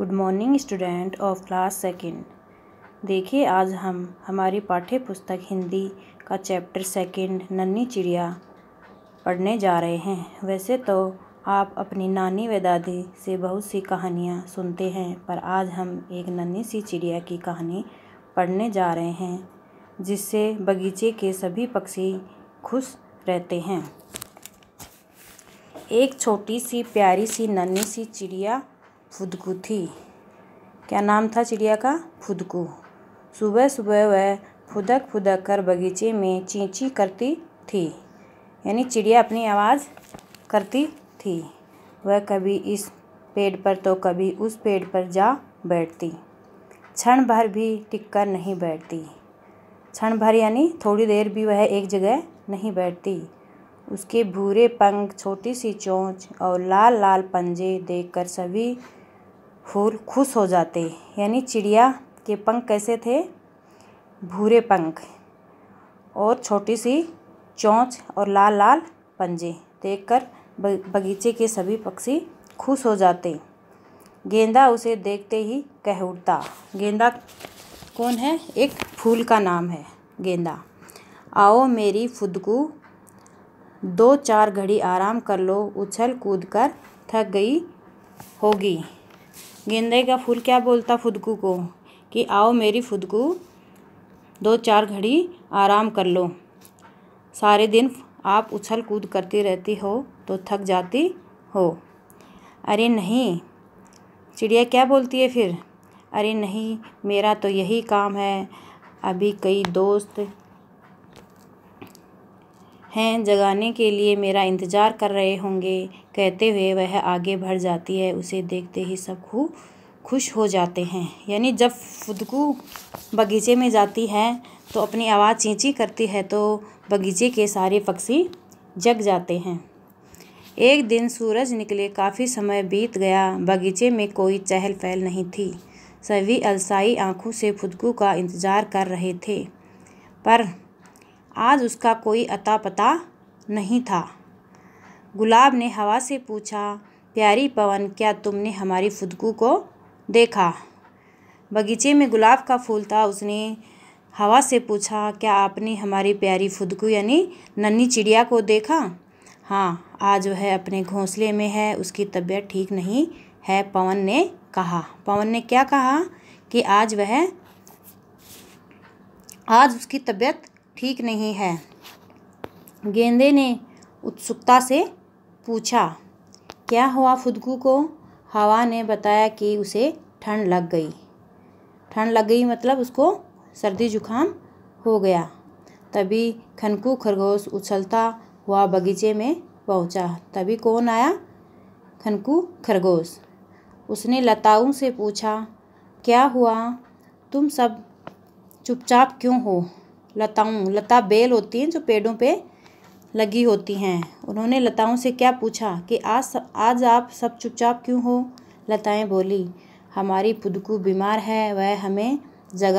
good morning student of class second देखिए आज हम हमारी पाठ्य पुस्तक हिंदी का चैप्टर सेकेंड नन्ही चिड़िया पढ़ने जा रहे हैं वैसे तो आप अपनी नानी व दादी से बहुत सी कहानियाँ सुनते हैं पर आज हम एक नन्ही सी चिड़िया की कहानी पढ़ने जा रहे हैं जिससे बगीचे के सभी पक्षी खुश रहते हैं एक छोटी सी प्यारी सी नन्ही सी चिड़िया फुदकू थी क्या नाम था चिड़िया का फुदकू सुबह सुबह वह फुदक फुदक कर बगीचे में चींची करती थी यानी चिड़िया अपनी आवाज़ करती थी वह कभी इस पेड़ पर तो कभी उस पेड़ पर जा बैठती क्षण भर भी टिककर नहीं बैठती क्षण भर यानी थोड़ी देर भी वह एक जगह नहीं बैठती उसके भूरे पंख छोटी सी चोंच और लाल लाल पंजे देखकर सभी फूल खुश हो जाते यानी चिड़िया के पंख कैसे थे भूरे पंख और छोटी सी चोंच और लाल लाल पंजे देखकर बगीचे के सभी पक्षी खुश हो जाते गेंदा उसे देखते ही कह उठता गेंदा कौन है एक फूल का नाम है गेंदा आओ मेरी फुदकू दो चार घड़ी आराम कर लो उछल कूद कर थक गई होगी गेंदे का फूल क्या बोलता फुदकू को कि आओ मेरी फुदकू दो चार घड़ी आराम कर लो सारे दिन आप उछल कूद करती रहती हो तो थक जाती हो अरे नहीं चिड़िया क्या बोलती है फिर अरे नहीं मेरा तो यही काम है अभी कई दोस्त हैं जगाने के लिए मेरा इंतज़ार कर रहे होंगे कहते हुए वह आगे बढ़ जाती है उसे देखते ही सब खूब खुश हो जाते हैं यानी जब फुदकू बगीचे में जाती है तो अपनी आवाज़ चींची करती है तो बगीचे के सारे पक्षी जग जाते हैं एक दिन सूरज निकले काफ़ी समय बीत गया बगीचे में कोई चहल पहल नहीं थी सभी अलसाई आंखों से फुदकू का इंतज़ार कर रहे थे पर आज उसका कोई अता पता नहीं था गुलाब ने हवा से पूछा प्यारी पवन क्या तुमने हमारी फुदकू को देखा बगीचे में गुलाब का फूल था उसने हवा से पूछा क्या आपने हमारी प्यारी फुदकू यानी नन्ही चिड़िया को देखा हाँ आज वह अपने घोंसले में है उसकी तबीयत ठीक नहीं है पवन ने कहा पवन ने क्या कहा कि आज वह आज उसकी तबीयत ठीक नहीं है गेंदे ने उत्सुकता से पूछा क्या हुआ फुदकू को हवा ने बताया कि उसे ठंड लग गई ठंड लग गई मतलब उसको सर्दी जुखाम हो गया तभी खनकू खरगोश उछलता हुआ बगीचे में पहुंचा तभी कौन आया खनकू खरगोश उसने लताओं से पूछा क्या हुआ तुम सब चुपचाप क्यों हो लताओं लता बेल होती हैं जो पेड़ों पे लगी होती हैं उन्होंने लताओं से क्या पूछा कि आज आज आप सब चुपचाप क्यों हो लताएं बोली हमारी पुदकू बीमार है वह हमें जगह